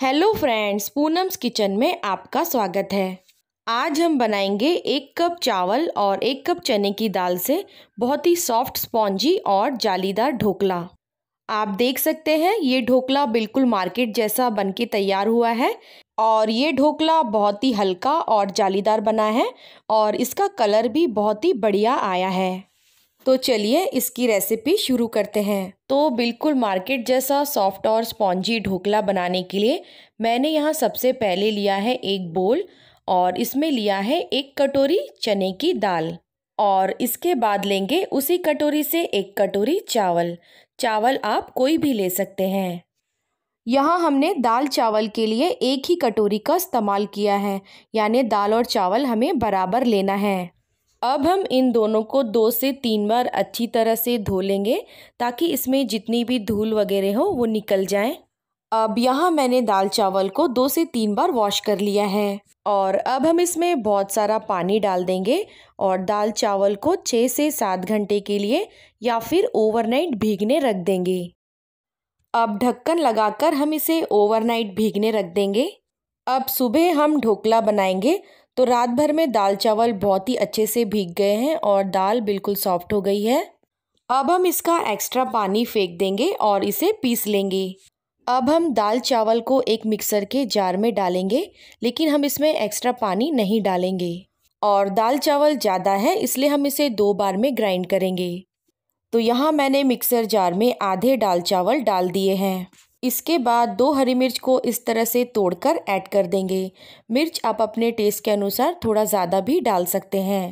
hello friends Poonam's kitchen में आपका स्वागत है आज हम बनाएंगे एक कप चावल और एक कप चने की दाल से बहुत ही सॉफ्ट स्पॉन्जी और जालीदार ढोकला आप देख सकते हैं ये ढोकला बिल्कुल मार्केट जैसा बनके तैयार हुआ है और ये ढोकला बहुत ही हल्का और जालीदार बना है और इसका कलर भी बहुत ही बढ़िया आया है तो चलिए इसकी रेसिपी शुरू करते हैं तो बिल्कुल मार्केट जैसा सॉफ्ट और स्पॉन्जी ढोकला बनाने के लिए मैंने यहाँ सबसे पहले लिया है एक बोल और इसमें लिया है एक कटोरी चने की दाल और इसके बाद लेंगे उसी कटोरी से एक कटोरी चावल चावल आप कोई भी ले सकते हैं यहाँ हमने दाल चावल के लिए एक ही कटोरी का इस्तेमाल किया है यानी दाल और चावल हमें बराबर लेना है अब हम इन दोनों को दो से तीन बार अच्छी तरह से धो लेंगे ताकि इसमें जितनी भी धूल वगैरह हो वो निकल जाए अब यहाँ मैंने दाल चावल को दो से तीन बार वॉश कर लिया है और अब हम इसमें बहुत सारा पानी डाल देंगे और दाल चावल को छः से सात घंटे के लिए या फिर ओवरनाइट भीगने रख देंगे अब ढक्कन लगाकर हम इसे ओवरनाइट भीगने रख देंगे अब सुबह हम ढोकला बनाएंगे तो रात भर में दाल चावल बहुत ही अच्छे से भीग गए हैं और दाल बिल्कुल सॉफ्ट हो गई है अब हम इसका एक्स्ट्रा पानी फेंक देंगे और इसे पीस लेंगे अब हम दाल चावल को एक मिक्सर के जार में डालेंगे लेकिन हम इसमें एक्स्ट्रा पानी नहीं डालेंगे और दाल चावल ज़्यादा है इसलिए हम इसे दो बार में ग्राइंड करेंगे तो यहाँ मैंने मिक्सर जार में आधे दाल चावल डाल दिए हैं इसके बाद दो हरी मिर्च को इस तरह से तोड़कर ऐड कर देंगे मिर्च आप अपने टेस्ट के अनुसार थोड़ा ज़्यादा भी डाल सकते हैं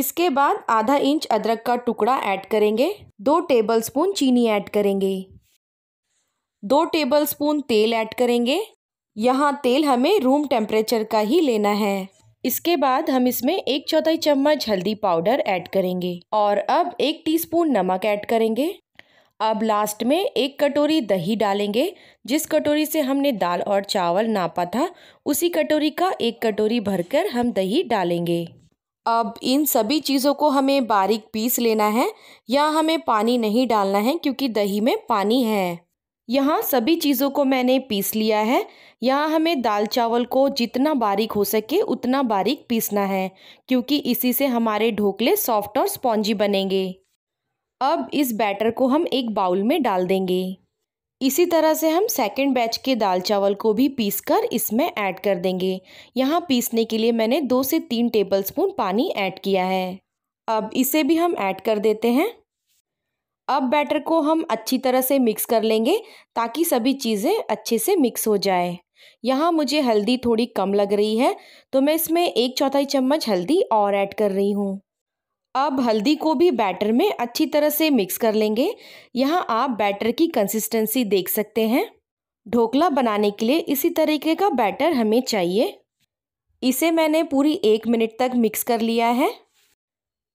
इसके बाद आधा इंच अदरक का टुकड़ा ऐड करेंगे दो टेबलस्पून चीनी ऐड करेंगे दो टेबलस्पून तेल ऐड करेंगे यहाँ तेल हमें रूम टेम्परेचर का ही लेना है इसके बाद हम इसमें एक चौथाई चम्मच हल्दी पाउडर ऐड करेंगे और अब एक टीस्पून नमक ऐड करेंगे अब लास्ट में एक कटोरी दही डालेंगे जिस कटोरी से हमने दाल और चावल नापा था उसी कटोरी का एक कटोरी भरकर हम दही डालेंगे अब इन सभी चीज़ों को हमें बारीक पीस लेना है या हमें पानी नहीं डालना है क्योंकि दही में पानी है यहाँ सभी चीज़ों को मैंने पीस लिया है यहाँ हमें दाल चावल को जितना बारीक हो सके उतना बारीक पीसना है क्योंकि इसी से हमारे ढोकले सॉफ्ट और स्पॉन्जी बनेंगे अब इस बैटर को हम एक बाउल में डाल देंगे इसी तरह से हम सेकंड बैच के दाल चावल को भी पीस कर इसमें ऐड कर देंगे यहाँ पीसने के लिए मैंने दो से तीन टेबलस्पून पानी ऐड किया है अब इसे भी हम ऐड कर देते हैं अब बैटर को हम अच्छी तरह से मिक्स कर लेंगे ताकि सभी चीज़ें अच्छे से मिक्स हो जाए यहाँ मुझे हल्दी थोड़ी कम लग रही है तो मैं इसमें एक चौथाई चम्मच हल्दी और ऐड कर रही हूँ अब हल्दी को भी बैटर में अच्छी तरह से मिक्स कर लेंगे यहाँ आप बैटर की कंसिस्टेंसी देख सकते हैं ढोकला बनाने के लिए इसी तरीके का बैटर हमें चाहिए इसे मैंने पूरी एक मिनट तक मिक्स कर लिया है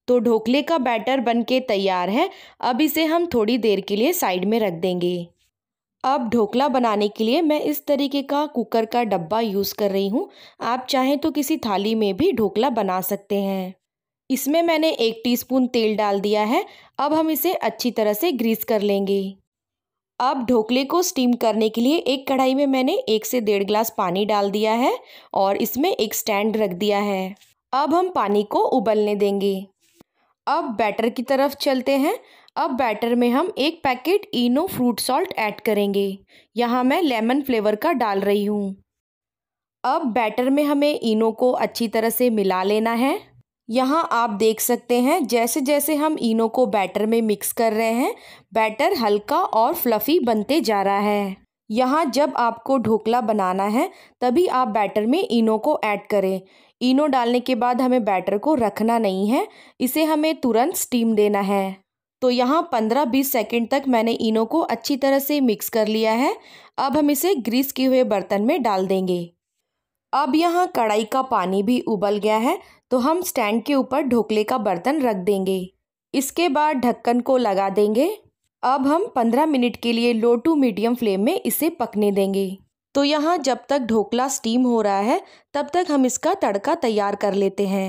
तो ढोकले का बैटर बनके तैयार है अब इसे हम थोड़ी देर के लिए साइड में रख देंगे अब ढोकला बनाने के लिए मैं इस तरीके का कुकर का डब्बा यूज़ कर रही हूँ आप चाहें तो किसी थाली में भी ढोकला बना सकते हैं इसमें मैंने एक टीस्पून तेल डाल दिया है अब हम इसे अच्छी तरह से ग्रीस कर लेंगे अब ढोकले को स्टीम करने के लिए एक कढ़ाई में मैंने एक से डेढ़ ग्लास पानी डाल दिया है और इसमें एक स्टैंड रख दिया है अब हम पानी को उबलने देंगे अब बैटर की तरफ चलते हैं अब बैटर में हम एक packet Eno fruit salt add करेंगे यहाँ मैं लेमन फ्लेवर का डाल रही हूँ अब बैटर में हमें इनो को अच्छी तरह से मिला लेना है यहाँ आप देख सकते हैं जैसे जैसे हम इनो को बैटर में मिक्स कर रहे हैं बैटर हल्का और फ्लफ़ी बनते जा रहा है यहाँ जब आपको ढोकला बनाना है तभी आप बैटर में इनो को ऐड करें इनो डालने के बाद हमें बैटर को रखना नहीं है इसे हमें तुरंत स्टीम देना है तो यहाँ पंद्रह बीस सेकेंड तक मैंने इनो को अच्छी तरह से मिक्स कर लिया है अब हम इसे ग्रीस किए हुए बर्तन में डाल देंगे अब यहाँ कढ़ाई का पानी भी उबल गया है तो हम स्टैंड के ऊपर ढोकले का बर्तन रख देंगे इसके बाद ढक्कन को लगा देंगे अब हम पंद्रह मिनट के लिए लो टू मीडियम फ्लेम में इसे पकने देंगे तो यहाँ जब तक ढोकला स्टीम हो रहा है तब तक हम इसका तड़का तैयार कर लेते हैं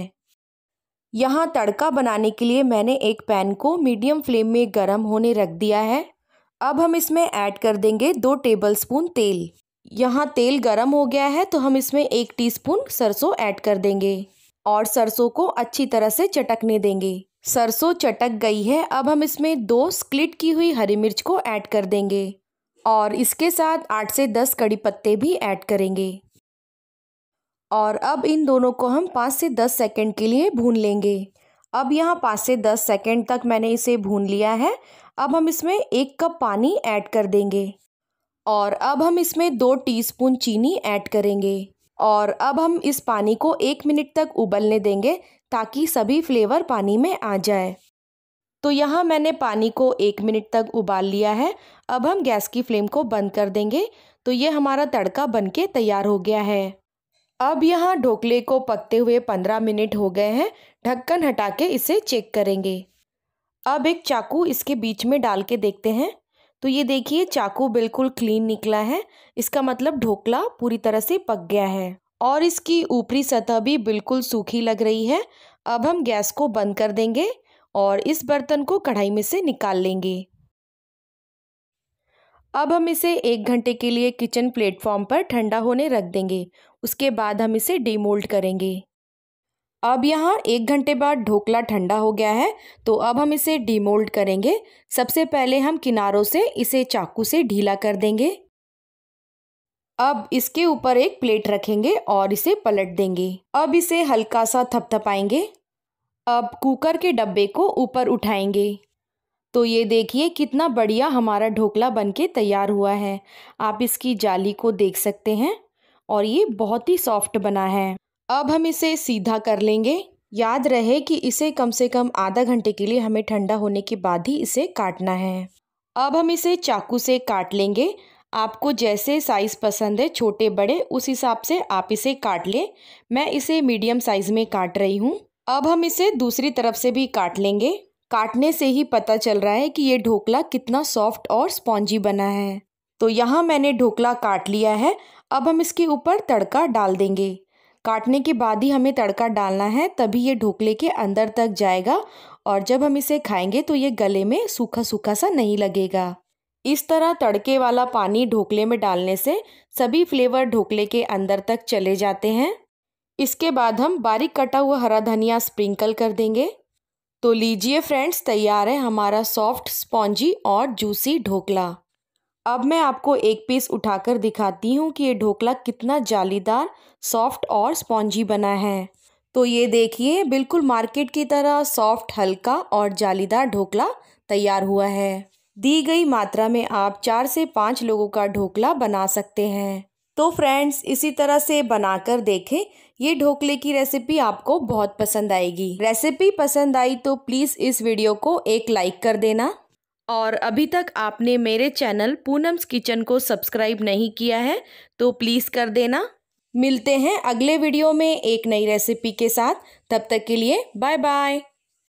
यहाँ तड़का बनाने के लिए मैंने एक पैन को मीडियम फ्लेम में गर्म होने रख दिया है अब हम इसमें ऐड कर देंगे दो टेबलस्पून तेल यहाँ तेल गर्म हो गया है तो हम इसमें एक टीस्पून सरसों ऐड कर देंगे और सरसों को अच्छी तरह से चटकने देंगे सरसों चटक गई है अब हम इसमें दो स्क्लिट की हुई हरी मिर्च को ऐड कर देंगे और इसके साथ आठ से दस कड़ी पत्ते भी ऐड करेंगे और अब इन दोनों को हम पाँच से दस सेकंड के लिए भून लेंगे अब यहाँ पाँच से दस सेकंड तक मैंने इसे भून लिया है अब हम इसमें एक कप पानी ऐड कर देंगे और अब हम इसमें दो टीस्पून चीनी ऐड करेंगे और अब हम इस पानी को एक मिनट तक उबलने देंगे ताकि सभी फ्लेवर पानी में आ जाए तो यहाँ मैंने पानी को एक मिनट तक उबाल लिया है अब हम गैस की फ्लेम को बंद कर देंगे तो ये हमारा तड़का बनके तैयार हो गया है अब यहाँ ढोकले को पकते हुए पंद्रह मिनट हो गए हैं ढक्कन हटा के इसे चेक करेंगे अब एक चाकू इसके बीच में डाल के देखते हैं तो ये देखिए चाकू बिल्कुल क्लीन निकला है इसका मतलब ढोकला पूरी तरह से पक गया है और इसकी ऊपरी सतह भी बिल्कुल सूखी लग रही है अब हम गैस को बंद कर देंगे और इस बर्तन को कढ़ाई में से निकाल लेंगे अब हम इसे एक घंटे के लिए किचन प्लेटफॉर्म पर ठंडा होने रख देंगे उसके बाद हम इसे डीमोल्ड करेंगे अब यहाँ एक घंटे बाद ढोकला ठंडा हो गया है तो अब हम इसे डीमोल्ड करेंगे सबसे पहले हम किनारों से इसे चाकू से ढीला कर देंगे अब इसके ऊपर एक प्लेट रखेंगे और इसे पलट देंगे अब इसे हल्का सा थपथपाएंगे अब कुकर के डब्बे को ऊपर उठाएंगे तो ये देखिए कितना बढ़िया हमारा ढोकला बनके तैयार हुआ है आप इसकी जाली को देख सकते हैं और ये बहुत ही सॉफ्ट बना है अब हम इसे सीधा कर लेंगे याद रहे कि इसे कम से कम आधा घंटे के लिए हमें ठंडा होने के बाद ही इसे काटना है अब हम इसे चाकू से काट लेंगे आपको जैसे साइज़ पसंद है छोटे बड़े उस हिसाब से आप इसे काट लें मैं इसे मीडियम साइज़ में काट रही हूँ अब हम इसे दूसरी तरफ से भी काट लेंगे काटने से ही पता चल रहा है कि ये ढोकला कितना सॉफ्ट और स्पॉन्जी बना है तो यहाँ मैंने ढोकला काट लिया है अब हम इसके ऊपर तड़का डाल देंगे काटने के बाद ही हमें तड़का डालना है तभी ये ढोकले के अंदर तक जाएगा और जब हम इसे खाएंगे तो ये गले में सूखा सूखा सा नहीं लगेगा इस तरह तड़के वाला पानी ढोकले में डालने से सभी फ्लेवर ढोकले के अंदर तक चले जाते हैं इसके बाद हम बारीक कटा हुआ हरा धनिया स्प्रिंकल कर देंगे तो लीजिए फ्रेंड्स तैयार है हमारा सॉफ्ट स्पॉन्जी और जूसी ढोकला अब मैं आपको एक पीस उठाकर दिखाती हूँ कि ये ढोकला कितना जालीदार सॉफ्ट और स्पॉन्जी बना है तो ये देखिए बिल्कुल मार्केट की तरह सॉफ्ट हल्का और जालीदार ढोकला तैयार हुआ है दी गई मात्रा में आप चार से पाँच लोगों का ढोकला बना सकते हैं तो फ्रेंड्स इसी तरह से बनाकर देखें ये ढोकले की रेसिपी आपको बहुत पसंद आएगी रेसिपी पसंद आई तो प्लीज़ इस वीडियो को एक लाइक कर देना और अभी तक आपने मेरे चैनल पूनम्स किचन को सब्सक्राइब नहीं किया है तो प्लीज़ कर देना मिलते हैं अगले वीडियो में एक नई रेसिपी के साथ तब तक के लिए बाय बाय